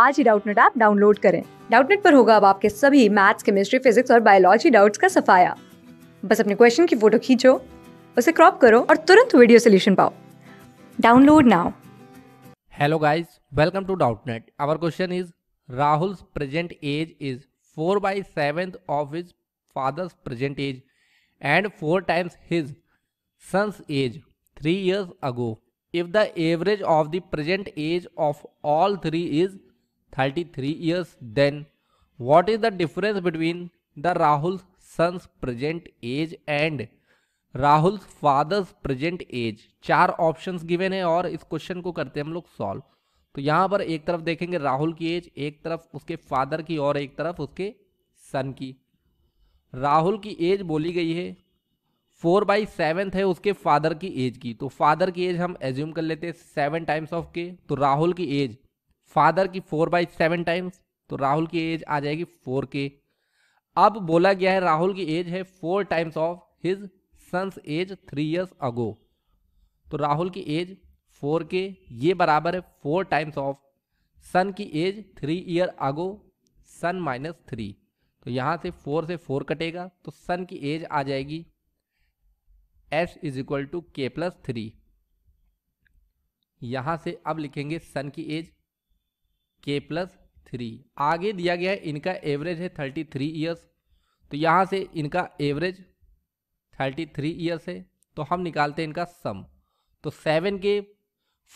आज ही Doubtnut app download करें डाउटनेट पर होगा अब आपके सभी मैथ्स केमिस्ट्री फिजिक्स और बायोलॉजी डाउट्स का सफाया बस अपने क्वेश्चन की फोटो खींचो उसे क्रॉप करो और तुरंत वीडियो सोल्यूशन पाओ download now hello guys welcome to Doubtnut our question is Rahul present age is four by seventh of his father's present age and four times his son's age three years ago if the average of the present age of all three is thirty three years then what is the difference between the Rahul son's present age and Rahul father's present age चार option given है और इस question को करते हैं हम लोग solve तो यहाँ पर एक तरफ देखेंगे राहुल की एज एक तरफ उसके फादर की और एक तरफ उसके सन की राहुल की एज बोली गई है फोर बाई सेवेंथ है उसके फादर की एज की तो फादर की एज हम एज्यूम कर लेते हैं सेवन टाइम्स ऑफ के तो राहुल की एज फादर की फोर बाई सेवन टाइम्स तो राहुल की एज आ जाएगी फोर के अब बोला गया है राहुल की एज है four times of his son's age three years ago तो राहुल की एज फोर के ये बराबर है फोर टाइम्स ऑफ सन की age three year ago son minus three तो यहाँ से फोर से फोर कटेगा तो सन की एज आ जाएगी S is equal to K plus three यहाँ से अब लिखेंगे सन की एज के प्लस थ्री आगे दिया गया है इनका एवरेज है थर्टी थ्री ईयर्स तो यहाँ से इनका एवरेज थर्टी थ्री ईयर्स है तो हम निकालते हैं इनका सम तो seven K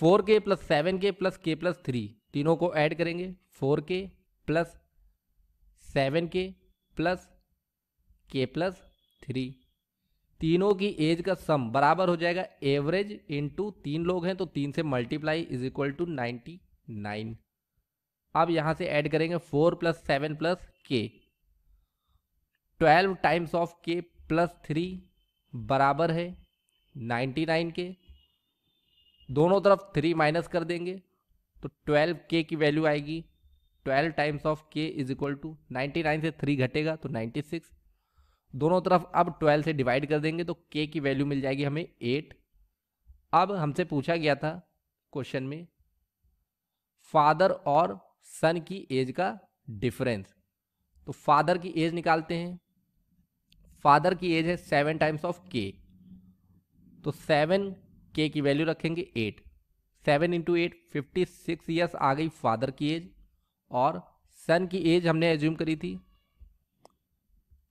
four K plus seven K plus K plus three तीनों को ऐड करेंगे four K plus seven K plus K plus three तीनों की एज का सम बराबर हो जाएगा एवरेज इनटू तीन लोग हैं तो तीन से multiply is equal to ninety nine अब यहाँ से ऐड करेंगे four plus seven plus K twelve times of K plus three बराबर है नाइन्टी नाइन के दोनों तरफ थ्री माइनस कर देंगे तो ट्वेल्व के की वैल्यू आएगी twelve times of K is equal to ninety nine से थ्री घटेगा तो नाइन्टी सिक्स दोनों तरफ अब ट्वेल्व से डिवाइड कर देंगे तो के की वैल्यू मिल जाएगी हमें एट अब हमसे पूछा गया था क्वेश्चन में फादर और सन की एज का डिफरेंस तो फादर की एज निकालते हैं फादर की एज है सेवन टाइम्स ऑफ के तो सेवन के की वैल्यू रखेंगे eight seven into eight fifty six years आ गई फादर की एज और सन की एज हमने एज्यूम करी थी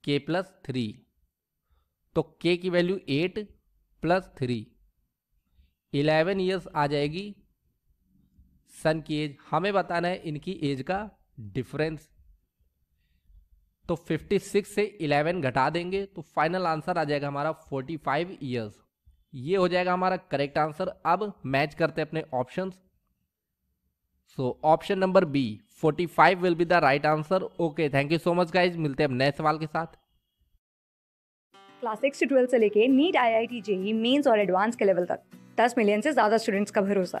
के प्लस थ्री तो के की value eight plus three eleven years आ जाएगी सन की एज हमें बताना है इनकी एज का डिफरेंस तो 56 से 11 घटा देंगे तो फाइनल आंसर आ जाएगा हमारा 45 फाइव ईयर्स ये हो जाएगा हमारा करेक्ट आंसर अब मैच करते हैं अपने options so option number B 45 five will be the right answer okay thank you so much guys मिलते हैं नए सवाल के साथ क्लास सिक्स से ट्वेल्थ से लेके NEET I I T JEE Mains और एडवांस के लेवल तक 10 मिलियन से ज़्यादा स्टूडेंट्स का भरोसा